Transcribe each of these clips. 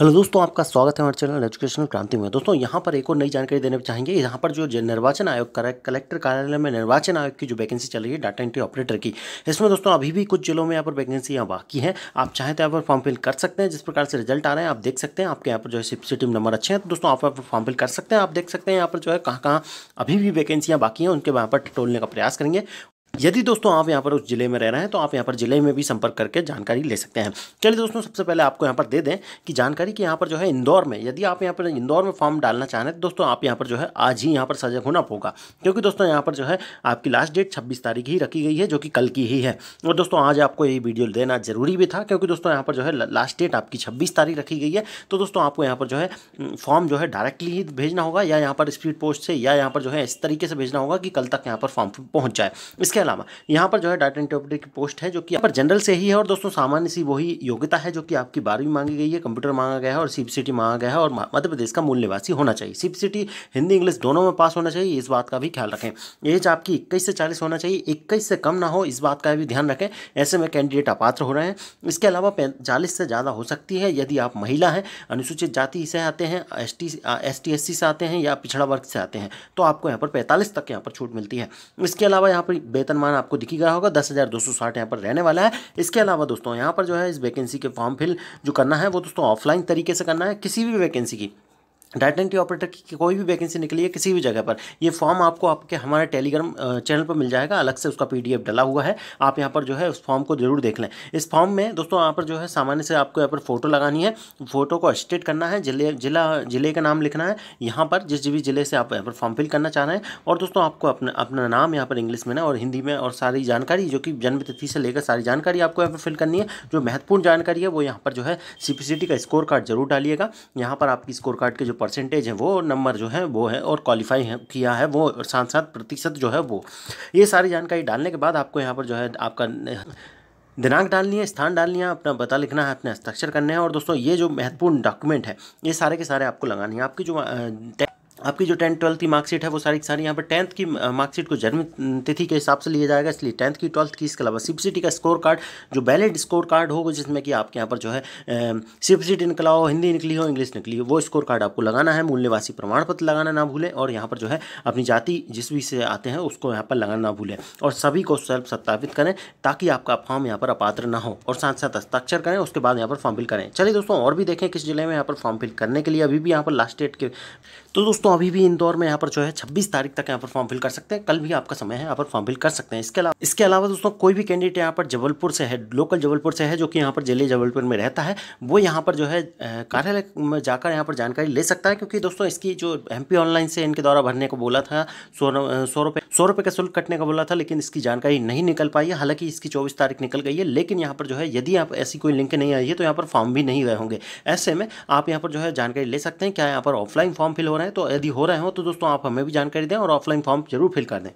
hello दोस्तों आपका स्वागत है हमारे चैनल एजुकेशन क्रांति में दोस्तों यहाँ पर एक और नई जानकारी देने चाहेंगे यहाँ पर जो निर्वाचन आयोग कलेक्टर कार्यालय में निर्वाचन आयोग की जो वैकेंसी चल रही है डाटा एंट्री ऑपरेटर की इसमें दोस्तों अभी भी कुछ जिलों में यहाँ पर वैकेंसी यहाँ बाकी है आप चाहें तो यहाँ पर फॉर्म फिल कर सकते हैं जिस प्रकार से रिजल्ट आ रहे हैं आप देख सकते हैं आपके यहाँ पर जो है सिटी नंबर अच्छे हैं तो दोस्तों आप फॉर्म फिल कर सकते हैं आप देख सकते हैं यहाँ पर जो है कहाँ कहाँ अभी भी वैकेंसियाँ बाकी हैं उनके वहाँ पर टोलने का प्रयास करेंगे यदि दोस्तों आप यहाँ पर उस जिले में रह रहे हैं तो आप यहाँ पर जिले में भी संपर्क करके जानकारी ले सकते हैं चलिए दोस्तों सबसे पहले आपको यहाँ पर दे दें कि जानकारी कि यहाँ पर जो है इंदौर में यदि आप यहाँ पर इंदौर में फॉर्म डालना चाह रहे हैं तो दोस्तों आप यहाँ पर जो है आज ही यहाँ पर सजग होना होगा क्योंकि दोस्तों यहाँ पर जो है आपकी लास्ट डेट छब्बीस तारीख ही रखी गई है जो कि कल की ही है और दोस्तों आज आपको यही वीडियो देना जरूरी भी था क्योंकि दोस्तों यहाँ पर जो है लास्ट डेट आपकी छब्बीस तारीख रखी गई है तो दोस्तों आपको यहाँ पर जो है फॉर्म जो है डायरेक्टली ही भेजना होगा या यहाँ पर स्पीड पोस्ट से या यहाँ पर जो है इस तरीके से भेजना होगा कि कल तक यहाँ पर फॉर्म पहुँच जाए इसके अलावा यहाँ पर जो है डाटा इंटरप्रेटर की पोस्ट है जो कि यहाँ पर जनरल से ही है और दोस्तों सामान्य सी वही योग्यता है जो कि आपकी बारहवीं मांगी गई है कंप्यूटर मांगा गया है और सीबीसीटी मांगा गया है और मध्य प्रदेश का मूल निवासी होना चाहिए सीबीसीटी हिंदी इंग्लिश दोनों में पास होना चाहिए इस बात का भी ख्याल रखें एज आपकी इक्कीस से चालीस होना चाहिए इक्कीस से कम ना हो इस बात का भी ध्यान रखें ऐसे में कैंडिडेट अपात्र हो रहे हैं इसके अलावा चालीस से ज़्यादा हो सकती है यदि आप महिला हैं अनुसूचित जाति से आते हैं एस टी एस से आते हैं या पिछड़ा वर्ग से आते हैं तो आपको यहाँ पर पैंतालीस तक यहाँ पर छूट मिलती है इसके अलावा यहाँ पर वेतन मान आपको दिखी गया होगा दस हज़ार दो सौ साठ यहाँ पर रहने वाला है इसके अलावा दोस्तों यहाँ पर जो है इस वैकेंसी के फॉर्म फिल जो करना है वो दोस्तों ऑफलाइन तरीके से करना है किसी भी वैकेंसी की डाटा एंट्री ऑपरेटर की कोई भी वैकेंसी निकली है किसी भी जगह पर ये फॉर्म आपको आपके हमारे टेलीग्राम चैनल पर मिल जाएगा अलग से उसका पीडीएफ डला हुआ है आप यहाँ पर जो है उस फॉर्म को जरूर देख लें इस फॉर्म में दोस्तों यहाँ पर जो है सामान्य से आपको यहाँ पर फोटो लगानी है फोटो को स्टेट करना है जिले जिला जिले का नाम लिखना है यहाँ पर जिस भी जिले से आप यहाँ पर फॉर्म फिल करना चाह रहे हैं और दोस्तों आपको अपना अपना नाम यहाँ पर इंग्लिश में ना और हिंदी में और सारी जानकारी जो कि जन्म तिथि से लेकर सारी जानकारी आपको यहाँ पर फिल करनी है जो महत्वपूर्ण जानकारी है वो यहाँ पर जो है सी का स्कोर कार्ड जरूर डालिएगा यहाँ पर आपकी स्कोर कार्ड के जो परसेंटेज है वो नंबर जो है वो है और क्वालिफाई किया है वो और साथ साथ प्रतिशत जो है वो ये सारी जानकारी डालने के बाद आपको यहाँ पर जो है आपका दिनांक डालनी है स्थान डालनी है अपना पता लिखना है अपने हस्ताक्षर करने हैं और दोस्तों ये जो महत्वपूर्ण डॉक्यूमेंट है ये सारे के सारे आपको लगानी है आपकी जो आपकी जो टेंथ ट्वेल्थ की मार्कशीट है वो सारी सारी यहाँ पर टेंथ की मार्कशीट को जन्म तिथि के हिसाब से लिया जाएगा इसलिए टेंथ की ट्वेल्थ की इसके अलावा सिटी का स्कोर कार्ड जो वैलिड स्कोर कार्ड होगा जिसमें कि आपके यहाँ पर जो है सिटी निकला हो हिंदी निकली हो इंग्लिश निकली हो वो स्कोर कार्ड आपको लगाना है मूल निवासी प्रमाण पत्र लगाना ना भूलें और यहाँ पर जो है अपनी जाति जिस भी से आते हैं उसको यहाँ पर लगाना ना भूलें और सभी को सेल्फ सत्यापित करें ताकि आपका फॉर्म यहाँ पर अपात्र ना हो और साथ साथ हस्ताक्षर करें उसके बाद यहाँ पर फॉर्म फिल करें चलिए दोस्तों और भी देखें किस जिले में यहाँ पर फॉर्म फिल करने के लिए अभी भी यहाँ पर लास्ट डेट के तो दोस्तों अभी भी इंदौर में यहाँ पर जो है छब्बीस तारीख तक यहाँ पर फॉर्म फिल कर सकते हैं कल भी आपका समय है यहाँ पर फॉर्म फिल कर सकते हैं इसके अलावा इसके अलावा दोस्तों कोई भी कैंडिडेट यहाँ पर जबलपुर से है लोकल जबलपुर से है जो कि यहाँ पर जिले जबलपुर में रहता है वो यहाँ पर जो है कार्यालय में जाकर यहाँ पर जानकारी ले सकता है क्योंकि दोस्तों इसकी जो एम ऑनलाइन से इनके द्वारा भरने को बोला था सौ रुपये सौ रुपये का शुल्क कटने का बोला था लेकिन इसकी जानकारी नहीं निकल पाई है हालांकि इसकी चौबीस तारीख निकल गई है लेकिन यहाँ पर जो है यदि आप ऐसी कोई लिंक नहीं आई है तो यहाँ पर फॉर्म भी नहीं गए होंगे ऐसे में आप यहाँ पर जो है जानकारी ले सकते हैं क्या यहाँ पर ऑफलाइन फॉर्म फिल हो रहे हैं तो यदि हो रहे हो तो दोस्तों आप हमें भी जानकारी दें और ऑफलाइन फॉर्म जरूर फिल कर दें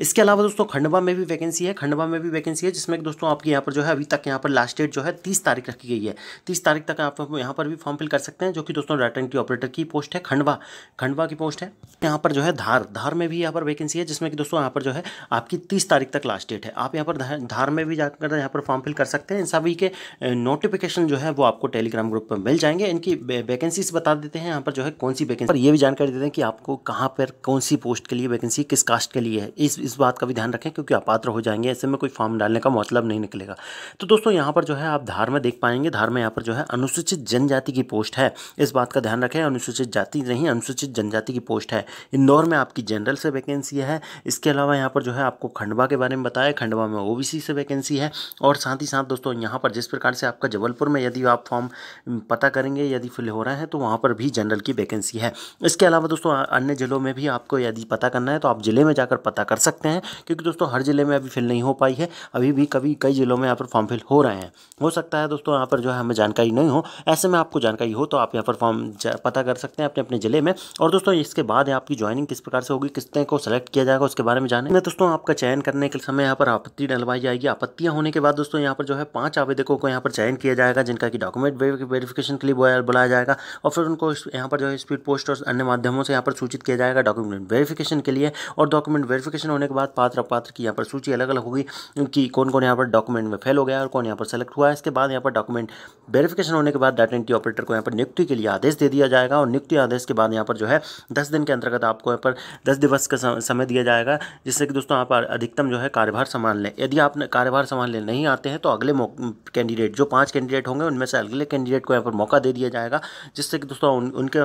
इसके अलावा दोस्तों खंडवा में भी वैकेंसी है खंडवा में भी वैकेंसी है जिसमें दोस्तों आपके यहाँ पर जो है अभी तक यहाँ पर लास्ट डेट जो है तीस तारीख रखी गई है तीस तारीख तक आप यहाँ पर भी फॉर्म फिल कर सकते हैं जो कि दोस्तों डाटा एंट्री ऑपरेटर की पोस्ट है खंडवा खंडवा की पोस्ट है यहाँ पर जो है धार धार में भी यहाँ पर वैकेंसी है जिसमें कि दोस्तों यहाँ पर जो है आपकी तीस तारीख तक लास्ट डेट है आप यहाँ पर धार में भी जाकर यहाँ पर फॉर्म फिल कर सकते हैं इन सभी के नोटिफिकेशन जो है वो आपको टेलीग्राम ग्रुप पर मिल जाएंगे इनकी वैकेंसीज बता देते हैं यहाँ पर जो है कौन सी वैकेंसी पर ये भी जानकारी देते हैं कि आपको कहाँ पर कौन सी पोस्ट के लिए वैकेंसी किस कास्ट के लिए है इस इस बात का भी ध्यान रखें क्योंकि अपात्र हो जाएंगे ऐसे में कोई फॉर्म डालने का मतलब नहीं निकलेगा तो दोस्तों यहाँ पर जो है आप धार में देख पाएंगे धार में यहाँ पर जो है अनुसूचित जनजाति की पोस्ट है इस बात का ध्यान रखें अनुसूचित जाति नहीं अनुसूचित जनजाति की पोस्ट है इंदौर में आपकी जनरल से वैकेंसी है इसके अलावा यहाँ पर जो है आपको खंडवा के बारे में बताया खंडवा में ओ से वैकेंसी है और साथ ही साथ दोस्तों यहाँ पर जिस प्रकार से आपका जबलपुर में यदि आप फॉर्म पता करेंगे यदि फिल हो रहा है तो वहाँ पर भी जनरल की वैकेंसी है इसके अलावा दोस्तों अन्य ज़िलों में भी आपको यदि पता करना है तो आप ज़िले में जाकर पता कर सकते सकते हैं क्योंकि दोस्तों हर ज़िले में अभी फिल नहीं हो पाई है अभी भी कभी कई ज़िलों में यहाँ पर फॉर्म फिल हो रहे हैं हो सकता है दोस्तों यहाँ पर जो है हमें जानकारी नहीं हो ऐसे में आपको जानकारी हो तो आप यहाँ पर फॉर्म पता कर सकते हैं अपने अपने ज़िले में और दोस्तों इसके बाद आपकी ज्वाइनिंग किस प्रकार से होगी किसने को सेलेक्ट किया जाएगा उसके बारे में जाने में दोस्तों आपका चयन करने के समय यहाँ पर आपत्ति डलवाई जाएगी आपत्तियाँ होने के बाद दोस्तों यहाँ पर जो है पाँच आवेदकों को यहाँ पर चयन किया जाएगा जिनका कि डॉक्यूमेंट वेरिफिकेशन के लिए बुलाया जाएगा और फिर उनको यहाँ पर जो है स्पीड पोस्ट और अन्य माध्यमों से यहाँ पर सूचित किया जाएगा डॉक्यूमेंट वेरिफिकेशन के लिए और डॉक्यूमेंट वेरिफिकेशन होने के बाद पात्र अपात्र की यहाँ पर सूची अलग अलग होगी कि कौन कौन यहाँ पर डॉक्यूमेंट में फेल हो गया और कौन यहाँ पर सेलेक्ट हुआ है इसके बाद यहाँ पर डॉक्यूमेंट वेरिफिकेशन होने के बाद डाटा एंट्री ऑपरेटर को यहाँ पर नियुक्ति के लिए आदेश दे दिया जाएगा और नियुक्ति आदेश के बाद यहाँ पर जो है दस दिन के अंतर्गत आपको यहाँ पर दस दिवस का समय दिया जाएगा जिससे कि दोस्तों आप अधिकतम जो है कार्यभार संभाल लें यदि आप कार्यभार संभालने नहीं आते हैं तो अगले कैंडिडेट जो पाँच कैंडिडेट होंगे उनमें से अगले कैंडिडेट को यहाँ पर मौका दे दिया जाएगा जिससे कि दोस्तों उनके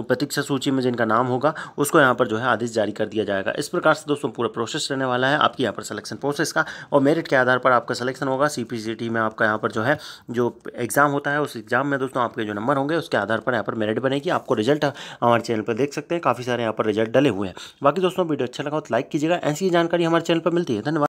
प्रतीक्षा सूची में जिनका नाम होगा उसको यहाँ पर जो है आदेश जारी कर दिया जाएगा इस प्रकार से दोस्तों पूरा प्रोसेस रहने वाला है आपकी यहाँ पर सिलेक्शन प्रोसेस का और मेरिट के आधार पर आपका सिलेक्शन होगा सी में आपका यहाँ पर जो है जो एग्ज़ाम होता है उस एग्ज़ाम में दोस्तों आपके जो नंबर होंगे उसके आधार पर यहाँ पर मेरिट बनेगी आपको रिजल्ट हमारे चैनल पर देख सकते हैं काफ़ी सारे यहाँ पर रिजल्ट डले हुए हैं बाकी दोस्तों वीडियो अच्छा लगा तो लाइक कीजिएगा ऐसी जानकारी हमारे चैनल पर मिलती है धन्यवाद